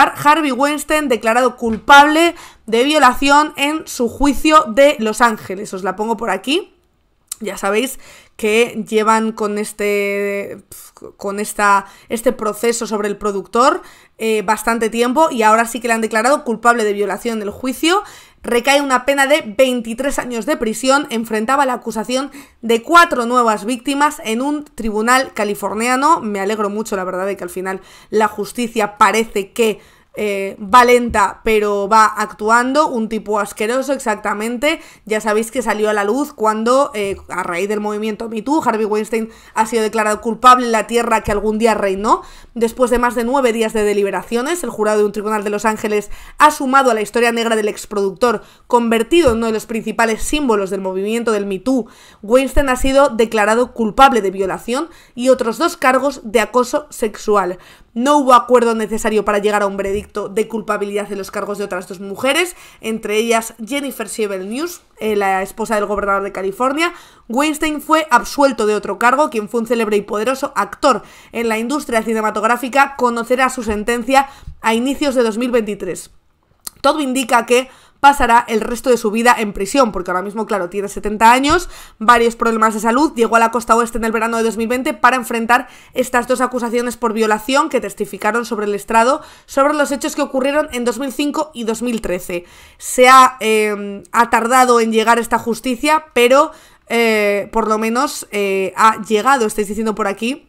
Harvey Weinstein declarado culpable de violación en su juicio de Los Ángeles. Os la pongo por aquí. Ya sabéis que llevan con este con esta, este proceso sobre el productor eh, bastante tiempo y ahora sí que le han declarado culpable de violación del juicio recae una pena de 23 años de prisión, enfrentaba la acusación de cuatro nuevas víctimas en un tribunal californiano. Me alegro mucho, la verdad, de que al final la justicia parece que eh, va lenta, pero va actuando, un tipo asqueroso exactamente. Ya sabéis que salió a la luz cuando, eh, a raíz del movimiento Me Harvey Weinstein ha sido declarado culpable en la tierra que algún día reinó. Después de más de nueve días de deliberaciones, el jurado de un tribunal de Los Ángeles ha sumado a la historia negra del exproductor, convertido en uno de los principales símbolos del movimiento del Me Weinstein ha sido declarado culpable de violación y otros dos cargos de acoso sexual. No hubo acuerdo necesario para llegar a un veredicto de culpabilidad en los cargos de otras dos mujeres, entre ellas Jennifer Siebel News, eh, la esposa del gobernador de California. Weinstein fue absuelto de otro cargo, quien fue un célebre y poderoso actor en la industria cinematográfica, conocerá su sentencia a inicios de 2023. Todo indica que pasará el resto de su vida en prisión, porque ahora mismo, claro, tiene 70 años, varios problemas de salud, llegó a la costa oeste en el verano de 2020 para enfrentar estas dos acusaciones por violación que testificaron sobre el estrado sobre los hechos que ocurrieron en 2005 y 2013. Se em, ha, tardado en llegar esta justicia, pero eh, por lo menos eh, ha llegado, estáis diciendo por aquí.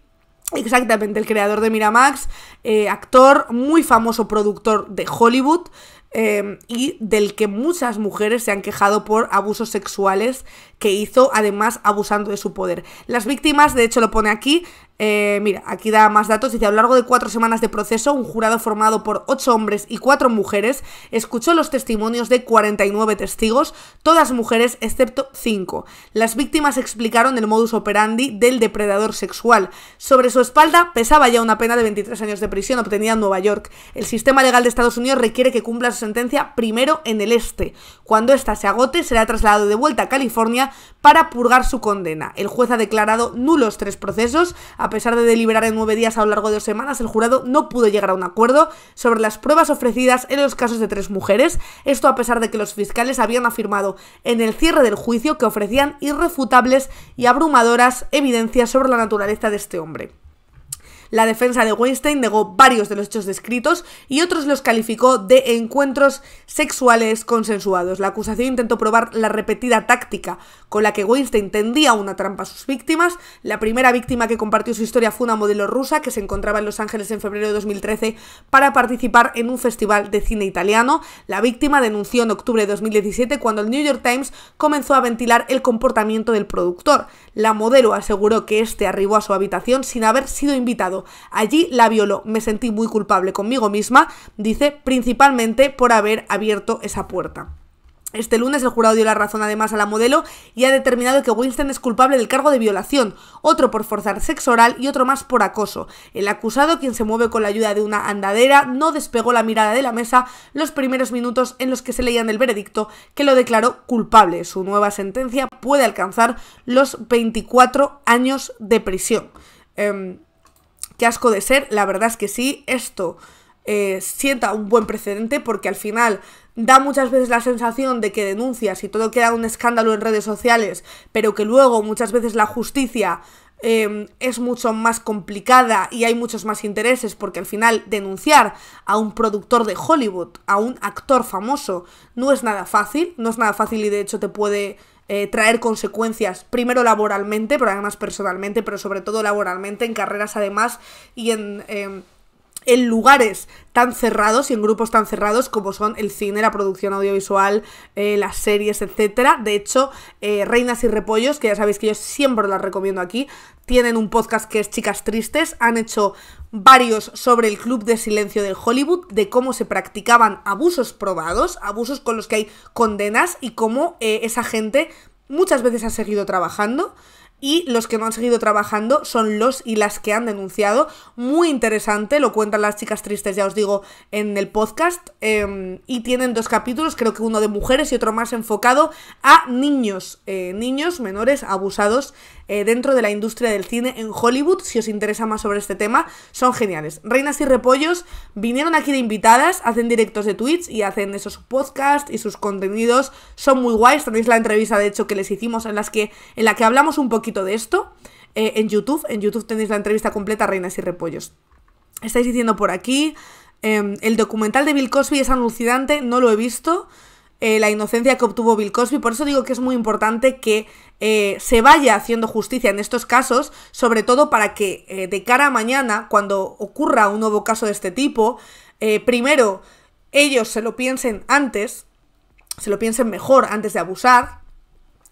Exactamente, el creador de Miramax, eh, actor, muy famoso productor de Hollywood, Em, y del que muchas mujeres se han quejado por abusos sexuales que hizo, además abusando de su poder. Las víctimas, de hecho lo pone aquí, eh, mira, aquí da más datos. Dice, a lo largo de cuatro semanas de proceso, un jurado formado por ocho hombres y cuatro mujeres escuchó los testimonios de 49 testigos, todas mujeres excepto cinco. Las víctimas explicaron el modus operandi del depredador sexual. Sobre su espalda pesaba ya una pena de 23 años de prisión obtenida en Nueva York. El sistema legal de Estados Unidos requiere que cumpla su sentencia primero en el este. Cuando ésta se agote, será trasladado de vuelta a California para purgar su condena. El juez ha declarado nulos tres procesos, a a pesar de deliberar en nueve días a lo largo de dos semanas, el jurado no pudo llegar a un acuerdo sobre las pruebas ofrecidas en los casos de tres mujeres, esto a pesar de que los fiscales habían afirmado en el cierre del juicio que ofrecían irrefutables y abrumadoras evidencias sobre la naturaleza de este hombre. La defensa de Weinstein negó varios de los hechos descritos y otros los calificó de encuentros sexuales consensuados. La acusación intentó probar la repetida táctica con la que Weinstein tendía una trampa a sus víctimas. La primera víctima que compartió su historia fue una modelo rusa que se encontraba en Los Ángeles en febrero de 2013 para participar en un festival de cine italiano. La víctima denunció en octubre de 2017 cuando el New York Times comenzó a ventilar el comportamiento del productor. La modelo aseguró que este arribó a su habitación sin haber sido invitado Allí la violó, me sentí muy culpable conmigo misma, dice, principalmente por haber abierto esa puerta. Este lunes el jurado dio la razón además a la modelo y ha determinado que Winston es culpable del cargo de violación, otro por forzar sexo oral y otro más por acoso. El acusado, quien se mueve con la ayuda de una andadera, no despegó la mirada de la mesa los primeros minutos en los que se leían el veredicto, que lo declaró culpable. Su nueva sentencia puede alcanzar los 24 años de prisión. Em, asco de ser, la verdad es que sí, esto eh, sienta un buen precedente porque al final da muchas veces la sensación de que denuncias y todo queda un escándalo en redes sociales, pero que luego muchas veces la justicia em, es mucho más complicada y hay muchos más intereses porque al final denunciar a un productor de Hollywood, a un actor famoso, no es nada fácil, no es nada fácil y de hecho te puede eh, traer consecuencias, primero laboralmente, pero además personalmente, pero sobre todo laboralmente, en carreras además y en... Em, en lugares tan cerrados y en grupos tan cerrados como son el cine, la producción audiovisual, eh, las series, etcétera. De hecho, eh, Reinas y Repollos, que ya sabéis que yo siempre las recomiendo aquí, tienen un podcast que es Chicas Tristes, han hecho varios sobre el Club de Silencio de Hollywood, de cómo se practicaban abusos probados, abusos con los que hay condenas y cómo eh, esa gente muchas veces ha seguido trabajando y los que no han seguido trabajando son los y las que han denunciado. Muy interesante, lo cuentan las chicas tristes, ya os digo, en el podcast. Em, y tienen dos capítulos, creo que uno de mujeres y otro más enfocado a niños, eh, niños menores abusados eh, dentro de la industria del cine en Hollywood. Si os interesa más sobre este tema, son geniales. Reinas y Repollos vinieron aquí de invitadas, hacen directos de Twitch y hacen esos podcasts y sus contenidos son muy guays. Tenéis la entrevista, de hecho, que les hicimos en, las que, en la que hablamos un poquito de esto eh, en YouTube. En YouTube tenéis la entrevista completa, Reinas y Repollos. Estáis diciendo por aquí, em, el documental de Bill Cosby es alucinante, no lo he visto. Eh, la inocencia que obtuvo Bill Cosby. Por eso digo que es muy importante que eh, se vaya haciendo justicia en estos casos, sobre todo para que de cara a mañana, cuando ocurra un nuevo caso de este tipo, primero ellos se lo piensen antes, se lo piensen mejor antes de abusar,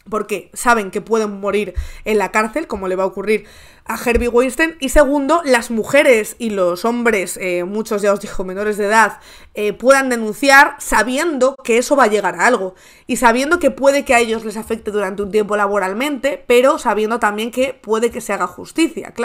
porque saben que pueden morir en la cárcel, como le va a ocurrir a Herbie Weinstein. Y segundo, las mujeres y los hombres, eh, muchos ya os dijo menores de edad, eh, puedan denunciar sabiendo que eso va a llegar a algo. Y sabiendo que puede que a ellos les afecte durante un tiempo laboralmente, pero sabiendo también que puede que se haga justicia.